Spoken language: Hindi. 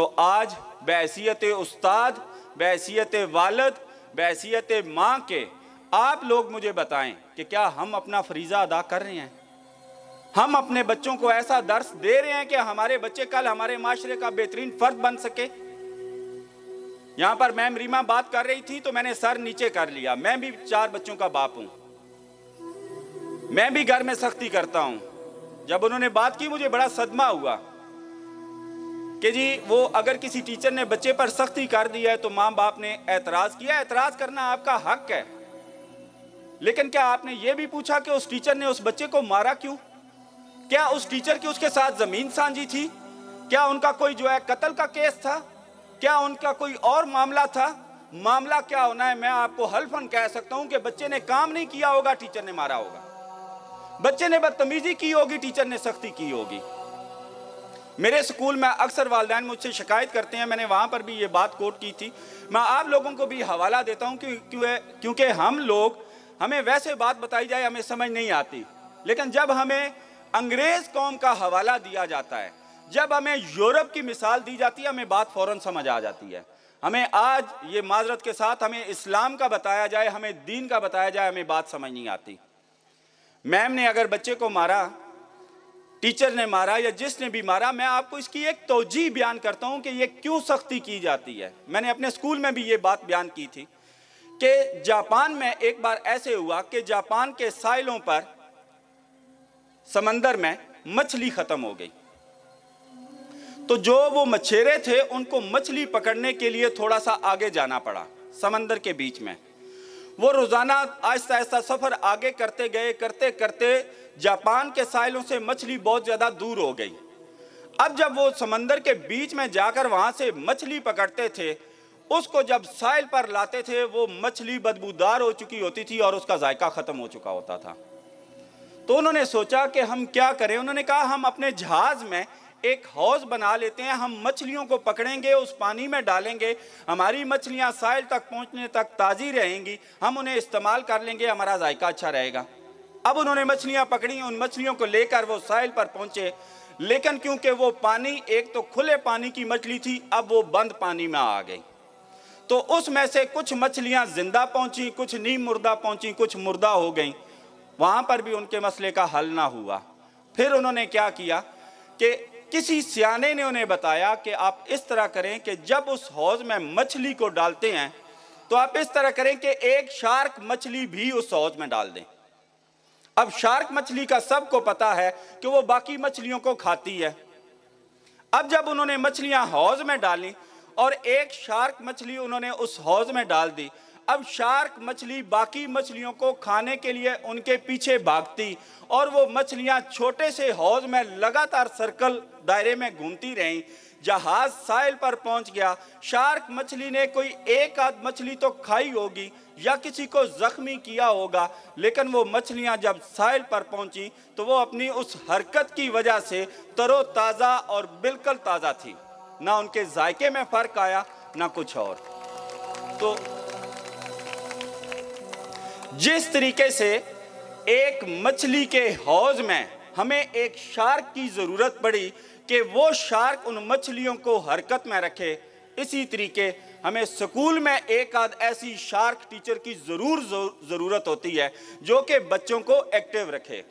तो आज बैसीत उस्ताद बैसीत वालद बैसीत माँ के आप लोग मुझे बताएं कि क्या हम अपना फरीज़ा अदा कर रहे हैं हम अपने बच्चों को ऐसा दर्श दे रहे हैं कि हमारे बच्चे कल हमारे माशरे का बेहतरीन फर्द बन सके यहां पर मैम रीमा बात कर रही थी तो मैंने सर नीचे कर लिया मैं भी चार बच्चों का बाप हूं मैं भी घर में सख्ती करता हूं जब उन्होंने बात की मुझे बड़ा सदमा हुआ कि जी वो अगर किसी टीचर ने बच्चे पर सख्ती कर दी है तो माँ बाप ने एतराज़ किया एतराज़ करना आपका हक है लेकिन क्या आपने ये भी पूछा कि उस टीचर ने उस बच्चे को मारा क्यों क्या उस टीचर की उसके साथ ज़मीन साझी थी क्या उनका कोई जो है कत्ल का केस था क्या उनका कोई और मामला था मामला क्या होना है मैं आपको हल्फन कह सकता हूं कि बच्चे ने काम नहीं किया होगा टीचर ने मारा होगा बच्चे ने बदतमीजी की होगी टीचर ने सख्ती की होगी मेरे स्कूल में अक्सर वालदेन मुझसे शिकायत करते हैं मैंने वहाँ पर भी ये बात कोट की थी मैं आप लोगों को भी हवाला देता हूँ क्योंकि हम लोग हमें वैसे बात बताई जाए हमें समझ नहीं आती लेकिन जब हमें अंग्रेज़ कौम का हवाला दिया जाता है जब हमें यूरोप की मिसाल दी जाती है हमें बात फ़ौर समझ आ जाती है हमें आज ये माजरत के साथ हमें इस्लाम का बताया जाए हमें दीन का बताया जाए हमें बात समझ नहीं आती मैम ने अगर बच्चे को मारा टीचर ने मारा या जिसने भी मारा मैं आपको इसकी एक तोजी बयान करता हूँ कि ये क्यों सख्ती की जाती है मैंने अपने स्कूल में भी ये बात बयान की थी कि जापान में एक बार ऐसे हुआ कि जापान के साइलों पर समंदर में मछली ख़त्म हो गई तो जो वो मछेरे थे उनको मछली पकड़ने के लिए थोड़ा सा आगे जाना पड़ा समंदर के बीच में वो रोज़ाना आहिस्ता आहिस्ता सफ़र आगे करते गए करते करते जापान के साहिलों से मछली बहुत ज़्यादा दूर हो गई अब जब वो समंदर के बीच में जाकर वहाँ से मछली पकड़ते थे उसको जब साइल पर लाते थे वो मछली बदबूदार हो चुकी होती थी और उसका जायका ख़त्म हो चुका होता था तो उन्होंने सोचा कि हम क्या करें उन्होंने कहा हम अपने जहाज़ में एक हौज बना लेते हैं हम मछलियों को पकड़ेंगे उस पानी में डालेंगे हमारी मछलियाँ साइल तक पहुँचने तक ताज़ी रहेंगी हम उन्हें इस्तेमाल कर लेंगे हमारा जायका अच्छा रहेगा अब उन्होंने मछलियाँ पकड़ी उन मछलियों को लेकर वो साइल पर पहुँचे लेकिन क्योंकि वो पानी एक तो खुले पानी की मछली थी अब वो बंद पानी में आ गई तो उसमें से कुछ मछलियाँ जिंदा पहुँची कुछ नीम मुर्दा पहुँची कुछ मुर्दा हो गई वहाँ पर भी उनके मसले का हल ना हुआ फिर उन्होंने क्या किया कि किसी सियाने ने उन्हें बताया कि आप इस तरह करें कि जब उस हौज में मछली को डालते हैं तो आप इस तरह करें कि एक शार्क मछली भी उस हौज में डाल दें अब शार्क मछली का सबको पता है कि वो बाकी मछलियों को खाती है अब जब उन्होंने मछलियां हौज में डाली और एक शार्क मछली उन्होंने उस हौज में डाल दी अब शार्क मछली बाकी मछलियों को खाने के लिए उनके पीछे भागती और वो मछलियां छोटे से हौज में लगातार सर्कल दायरे में घूमती रहीं जहाज साइल पर पहुंच गया शार्क मछली ने कोई एक आध मछली तो खाई होगी या किसी को जख्मी किया होगा लेकिन वो मछलियां जब साइल पर पहुंची तो वो अपनी उस हरकत की वजह से तरोताज़ा और बिल्कुल ताज़ा थी ना उनके जायके में फ़र्क आया ना कुछ और तो जिस तरीके से एक मछली के हौज में हमें एक शार्क की ज़रूरत पड़ी कि वो शार्क उन मछलियों को हरकत में रखे इसी तरीके हमें स्कूल में एक आध ऐसी शार्क टीचर की ज़रूर ज़रूरत होती है जो कि बच्चों को एक्टिव रखे